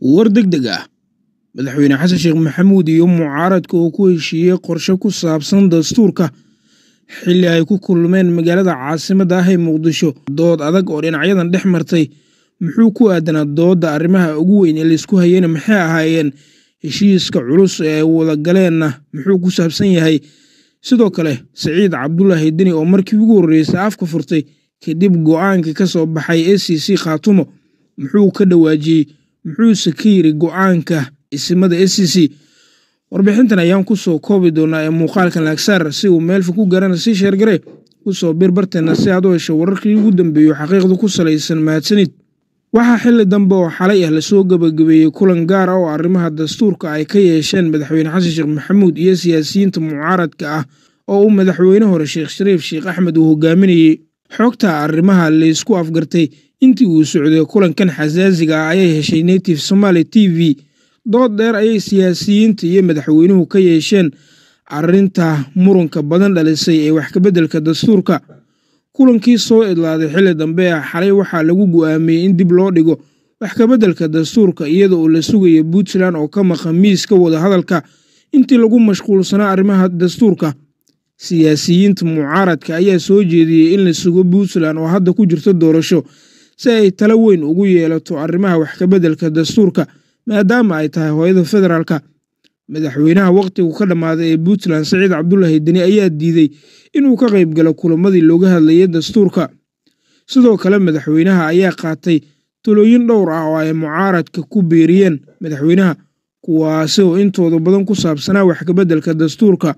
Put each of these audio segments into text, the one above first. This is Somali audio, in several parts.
war deg deg ah madaxweyne xasan sheekh maxamuud iyo mucaaradka oo ku heshiiyey qorshe ku saabsan dastuurka xilli ay ku kulmeen magaalada caasimada ah ee muqdisho dood adag oo dhinacyadan dhex martay muxuu ku aadanaa doodda arrimaha ugu weyn ee laysku hayeyna maxay ahaayeen heshiiska culus ee ay wada muxuu ku saabsan yahay sidoo kale saciid cabdulaahi deni oo markii ugu horreysay afka furtay kadib go'aankii ka soo baxay a c c khaatumo muxuu ka dhawaajiyey muxuuse ka yiri go'aanka isimada s c c warbixintan ayaan ku soo koobi doonaa ee muuqaalka laagsaar si uu meelfa ku gaarana sii sheergare kusoo bir barteena si aad u hesho wararkii ugu dambeeyo xaqiiqda ku salaysan mahadsanid waxaa xili dambe oo xalay ah lasoo gebagabeeyey kulan gaar ah oo arrimaha dastuurka ay ka yeesheen madaxweyne xasan sheekh maxamuud iyo siyaasiyiinta mucaaradka ah oo uu madaxweyne hore sheekh shariif sheekh axmed uu hogaaminayey xogta arrimaha laysku afgartay intii uu socday kulankan xasaasiga ah ayay heshay native somaali t v dood dheer ayay siyaasiyiinta iyo madaxweynuhu ka yeesheen arrinta muranka badan dhalisay ee waxkabeddelka dastuurka kulankii soo idlaaday xilli dambe ah xalay waxaa lagu go'aamiyey in dib loo dhigo wax dastuurka iyada oo la sugayo puntland oo ka maqan miiska wada hadalka intii lagu mashquulsanaa arrimaha dastuurka siyaasiyiinta mucaaradka ayaa soo jeediyey in la sugo puntland oo hadda ku jirta doorasho si ay talo weyn ugu yeelato arrimaha wax kabeddelka dastuurka maadaama ay tahay hooyada federaalka madaxweynaha wakhtigu ka dhammaaday ee puntland saciid cabdulaahi deni ayaa diiday inuu ka qayb galo kulamadii looga hadlayay dastuurka sidoo kale madaxweynaha ayaa qaatay talooyin dhowr ah oo ay mucaaradka ku beeriyeen madaxweynaha kuwaasi oo intooda badan ku saabsanaa wax kabeddelka dastuurka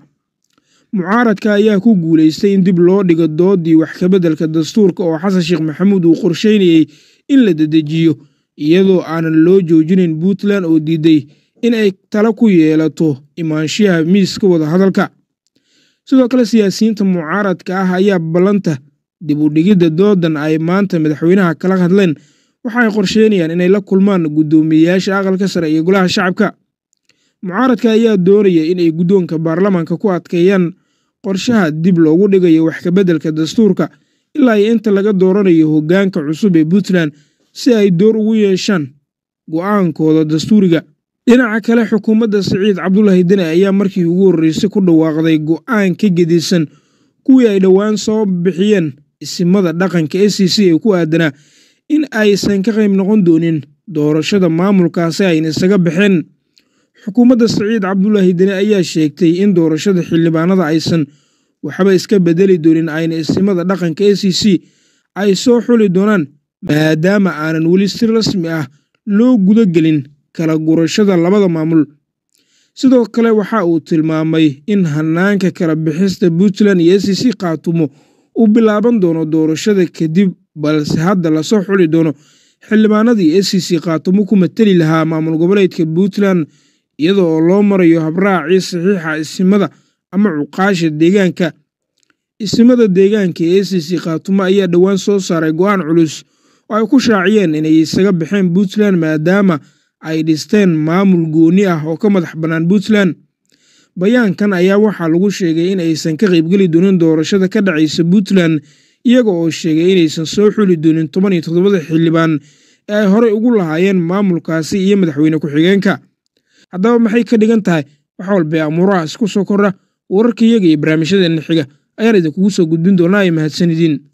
mucaaradka ayaa ku guulaystay in dib loo dhigo doodii wax kabeddelka dastuurka oo xasan sheekh maxamuud uu qorsheynayey in la dedejiyo iyadoo aanan loo joojinayn puntland oo diiday in ay tala ku yeelato imaanshiyaha miiska wada hadalka sidoo kale siyaasiyiinta mucaaradka ah ayaa ballanta dib u dhigidda doodan ay maanta madaxweynaha kala hadleen waxaay qorsheynayaan inay la kulmaan guddoomiyeyaasha aqalka sare iyo golaha shacabka mucaaradka ayaa doonaya in ay guddoonka baarlamaanka ku adkeeyaan qorshaha dib loogu dhigayo wax kabeddelka dastuurka ilaa iyo inta laga dooranayo hoggaanka cusub ee puntland si ay door ugu yeeshaan go'aankooda dastuuriga dhinaca kale xukuumadda saciid cabdulahi deni ayaa markii ugu horreysay ku dhawaaqday go'aan ka gedisan kuwii ay dhowaan soo bixiyeen isimada dhaqanka s c c ee ku aadanaa in aysan ka qayb noqon doonin doorashada maamulkaasi ayna isaga baxeen xukuumadda saciid cabdulaahi deni ayaa sheegtay in doorashada xildhibaanada aysan waxba iska bedeli doonin ayna istimada dhaqanka a c c ay soo xuli doonaan maadaama aanan weli si rasmi ah loo gudagelin kala gurashada labada maamul sidoo kale waxa uu tilmaamay in hannaanka kala bixista puntland iyo a c c khaatumo u bilaaban doono doorashada kadib balse hadda lasoo xuli doono xildhibaanadii a c c khaatumo ku mateli lahaa maamul goboleedka puntland iyada oo loo marayo habraacii saxiixa isimada ama cuqaasha deegaanka isimada deegaanka ee acc khaatumo ayaa dhowaan soo saaray go'aan culus oo ay ku shaaciyeen inay isaga baxeen puntland maadaama ay dhisteen maamul gooni ah oo ka madax bannaan puntland bayaankan ayaa waxaa lagu sheegay in aysan ka qaybgeli doonin doorashada ka dhacaysa puntland iyaga oo sheegay inaysan soo xuli doonin toban iyo toddobada xildhibaan ee ay horey ugu lahaayeen maamulkaasi iyo madaxweyne ku-xigeenka haddaba maxay ka dhigan tahay wax walbee amuuraha isku soo kordha iyaga iyo barnaamijyadeena xiga ayaan idinkugu soo gudbin doonaa ay mahadsanidiin